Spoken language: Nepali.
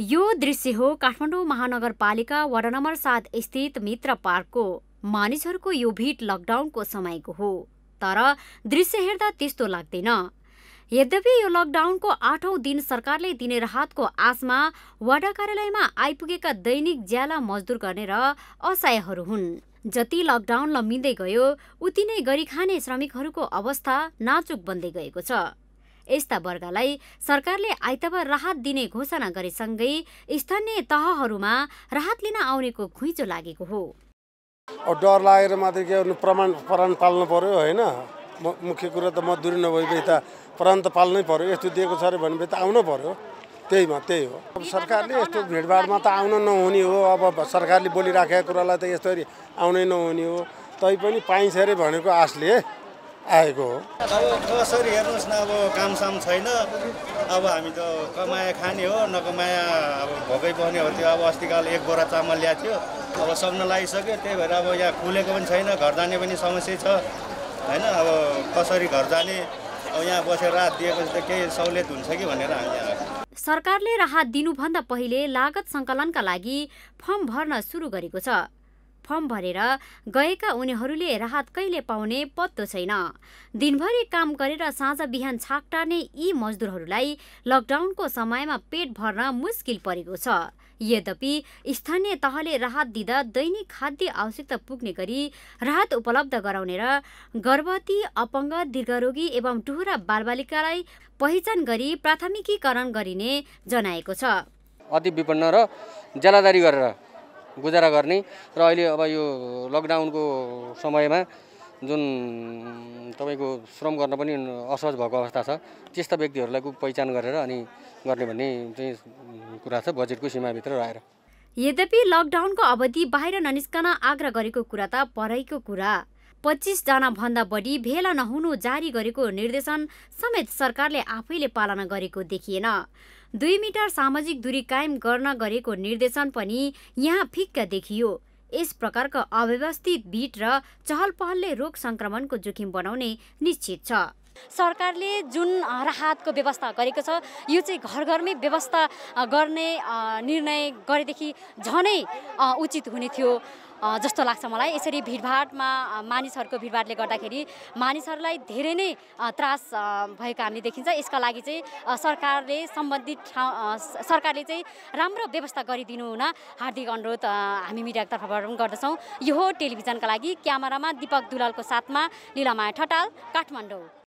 यो दृश्य हो काठमाडौँ महानगरपालिका वडा नम्बर सात स्थित मित्र पार्कको मानिसहरूको यो भिड लकडाउनको समयको हो तर दृश्य हेर्दा त्यस्तो लाग्दैन यद्यपि यो लकडाउनको आठौँ दिन सरकारले दिने राहतको आशमा वडा कार्यालयमा आइपुगेका दैनिक ज्याला मजदुर गर्ने र असहायहरू हुन् जति लकडाउन लम्बिँदै गयो उति नै गरी खाने श्रमिकहरूको अवस्था नाचुक बन्दै गएको छ यस्ता वर्गलाई सरकारले आइतबार राहत दिने घोषणा गरेसँगै स्थानीय तहहरूमा राहत लिन आउनेको घुइँचो लागेको हो डर लागेर मात्रै के प्रमाण प्रण पाल्नु पर्यो होइन मुख्य कुरो त मजदुरी नभएपछि त प्राण त पाल्नै पर्यो यस्तो दिएको छ अरे भनेपछि त आउनु पर्यो त्यहीमा त्यही हो अब सरकारले यस्तो भिडभाडमा त आउन नहुने हो अब सरकारले बोलिराखेको कुरालाई त यस्तरी आउनै नहुने हो तैपनि पाइन्छ अरे भनेको आशले आएको हो अब कसरी हेर्नुहोस् न अब कामसाम छैन अब हामी त कमाया खाने हो नकमाया अब भोकै पर्ने हो त्यो अब अस्तिकाल एक बोरा चामल ल्याएको थियो अब सक्न लागिसक्यो त्यही भएर अब यहाँ खुलेको पनि छैन घर जाने पनि समस्या छ होइन अब कसरी घर जाने अब यहाँ बसेर रात दिएपछि त केही सहुलियत हुन्छ कि भनेर हामी यहाँ सरकारले राहत दिनुभन्दा पहिले लागत सङ्कलनका लागि फर्म भर्न सुरु गरेको छ फर्म भरेर गएका उनीहरूले राहत कहिले पाउने पत्तो छैन दिनभरि काम गरेर साँझ बिहान छाकटार्ने यी मजदुरहरूलाई लकडाउनको समयमा पेट भर्न मुस्किल परेको छ यद्यपि स्थानीय तहले राहत दिँदा दैनिक खाद्य आवश्यकता पुग्ने गरी राहत उपलब्ध गराउने र गर्भवती अपङ्ग दीर्घरोगी एवं टुहुरा बालबालिकालाई पहिचान गरी प्राथमिकीकरण गरिने जनाएको छ अति विपन्न र जलादारी गरेर गुजारा गर्ने र अहिले अब यो लकडाउनको समयमा जुन तपाईँको श्रम गर्न पनि असहज भएको अवस्था छ त्यस्ता व्यक्तिहरूलाई पहिचान गरेर अनि गर्ने भन्ने चाहिँ कुरा छ बजेटको सीमाभित्र रहेर यद्यपि लकडाउनको अवधि बाहिर ननिस्कन आग्रह गरेको कुरा त परैको कुरा भन्दा बढी भेला नहुनु जारी गरेको निर्देशन समेत सरकारले आफैले पालना गरेको देखिएन दुई मिटर सामाजिक दूरी कायम गर्न गरेको निर्देशन पनि यहाँ फिक्क देखियो यस प्रकारको अव्यवस्थित बिट र चहल पहलले रोग सङ्क्रमणको जोखिम बनाउने निश्चित छ सरकारले जुन राहतको व्यवस्था गरेको छ यो चाहिँ घर घरमै व्यवस्था गर्ने निर्णय गरेदेखि झनै उचित हुने थियो जस्तो लाग्छ मलाई यसरी भिडभाडमा मानिसहरूको भिडभाडले गर्दाखेरि मानिसहरूलाई धेरै नै त्रास भएको हामीले देखिन्छ यसका लागि चाहिँ सरकारले सम्बन्धित ठाउँ सरकारले चाहिँ राम्रो व्यवस्था गरिदिनु हुन हार्दिक अनुरोध हामी मिडियाको तर्फबाट पनि गर्दछौँ यो हो टेलिभिजनका लागि क्यामेरामा दिपक दुलालको साथमा लिलामाया ठटाल काठमाडौँ